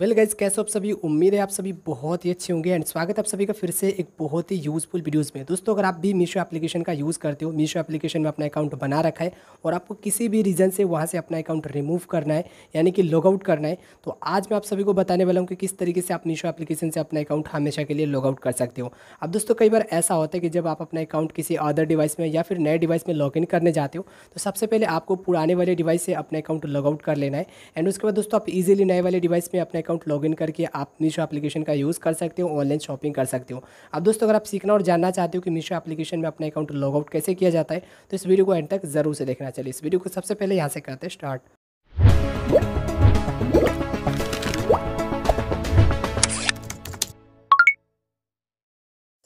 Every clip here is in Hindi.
वेल गाइज कैसे आप सभी उम्मीद है आप सभी बहुत ही अच्छे होंगे एंड स्वागत है आप सभी का फिर से एक बहुत ही यूज़फुल वीडियोस में दोस्तों अगर आप भी मीशो एप्लीकेशन का यूज़ करते हो मीशो एप्लीकेशन में अपना अकाउंट बना रखा है और आपको किसी भी रीज़न से वहाँ से अपना अकाउंट रिमूव करना है यानी कि लॉगआउट करना है तो आज मैं आप सभी को बताने वाला हूँ कि किस तरीके से आप मीशो एप्लीकेशन से अपना अकाउंट हमेशा के लिए लॉगआउट कर सकते हो अब दोस्तों कई बार ऐसा होता है कि जब आप अपना अकाउंट किसी अदर डिवाइस में या फिर नए डिवाइस में लॉग करने जाते हो तो सबसे पहले आपको पुराने वाले डिवाइस से अपना अकाउंट लॉगआउट कर लेना है एंड उसके बाद दोस्तों आप ईजिली नए वाले डिवाइस में अपना अकाउंट लॉगिन करके आप मीशो एप्लीकेशन का यूज़ कर सकते हो ऑनलाइन शॉपिंग कर सकते हो अब दोस्तों अगर आप सीखना और जानना चाहते हो कि मीशो एप्लीकेशन में अपना अकाउंट लॉगआउट कैसे किया जाता है तो इस वीडियो को एंड तक जरूर से देखना चाहिए इस वीडियो को सबसे पहले यहाँ से करते हैं स्टार्ट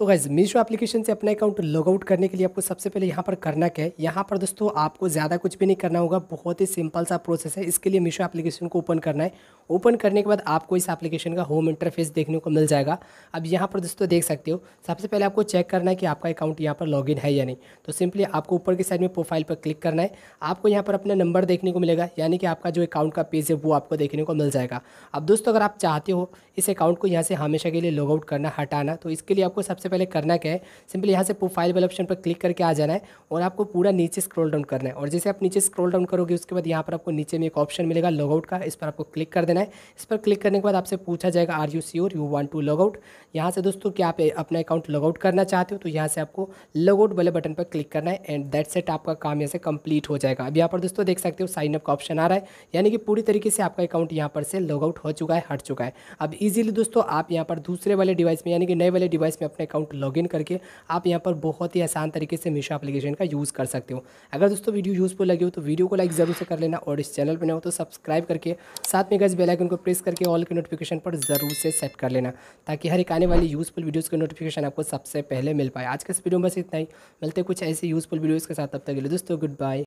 तो गैज़ मीशो एप्लीकेशन से अपना अकाउंट लॉगआउट करने के लिए आपको सबसे पहले यहाँ पर करना क्या है यहाँ पर दोस्तों आपको ज़्यादा कुछ भी नहीं करना होगा बहुत ही सिंपल सा प्रोसेस है इसके लिए मीशो एप्लीकेशन को ओपन करना है ओपन करने के बाद आपको इस एप्लीकेशन का होम इंटरफेस देखने को मिल जाएगा अब यहाँ पर दोस्तों देख सकते हो सबसे पहले आपको चेक करना है कि आपका अकाउंट यहाँ पर इन है या नहीं तो सिंपली आपको ऊपर की साइड में प्रोफाइल पर क्लिक करना है आपको यहाँ पर अपना नंबर देखने को मिलेगा यानी कि आपका जो अकाउंट का पेज है वो आपको देखने को मिल जाएगा अब दोस्तों अगर आप चाहते हो इस अकाउंट को यहाँ से हमेशा के लिए लॉगआउट करना हटाना तो इसके लिए आपको सबसे पहले करना क्या है सिंपली यहाँ से प्रोफाइल वाले ऑप्शन पर क्लिक करके आ जाना है और आपको पूरा नीचे स्क्रॉल डाउन करना है और जैसे आप नीचे स्क्रॉल डाउन करोगे उसके बाद यहाँ पर आपको नीचे में एक ऑप्शन मिलेगा लॉगआउट का इस पर आपको क्लिक कर देना है इस पर क्लिक करने के बाद आपसे पूछा जाएगा are you sure you want to logout यहाँ से दोस्तों क्या आप अपना अकाउंट लॉगआउट करना चाहते हो तो यहाँ से आपको लॉगआउट वाले बटन पर क्लिक करना है एंड दैट सेट आपका काम यहाँ से कंप्लीट हो जाएगा अब यहाँ पर दोस्तों देख सकते हो साइन अप का ऑप्शन आ रहा है यानी कि पूरी तरीके से आपका अकाउंट यहाँ पर से लॉगआउट हो चुका है हट चुका है अब ईजिली दोस्तों आप यहाँ पर दूसरे वाले डिवाइस में यानी कि नए वाले डिवाइस में अपने अकाउंट अकाउंट लॉगिन करके आप यहाँ पर बहुत ही आसान तरीके से मीशो एप्लीकेशन का यूज़ कर सकते हो अगर दोस्तों वीडियो यूज़फुल लगे हो तो वीडियो को लाइक ज़रूर से कर लेना और इस चैनल पर ना हो तो सब्सक्राइब करके साथ में गज बेलाइकन को प्रेस करके ऑल के नोटिफिकेशन पर ज़रूर से सेट कर लेना ताकि हर एक आने वाली यूज़फुल वीडियोज़ के नोटिफिकेशन आपको सबसे पहले मिल पाए आज के इस वीडियो में बस इतना ही मिलते कुछ ऐसे यूज़फुल वीडियोज़ के साथ तब तक के लिए दोस्तों गुड बाय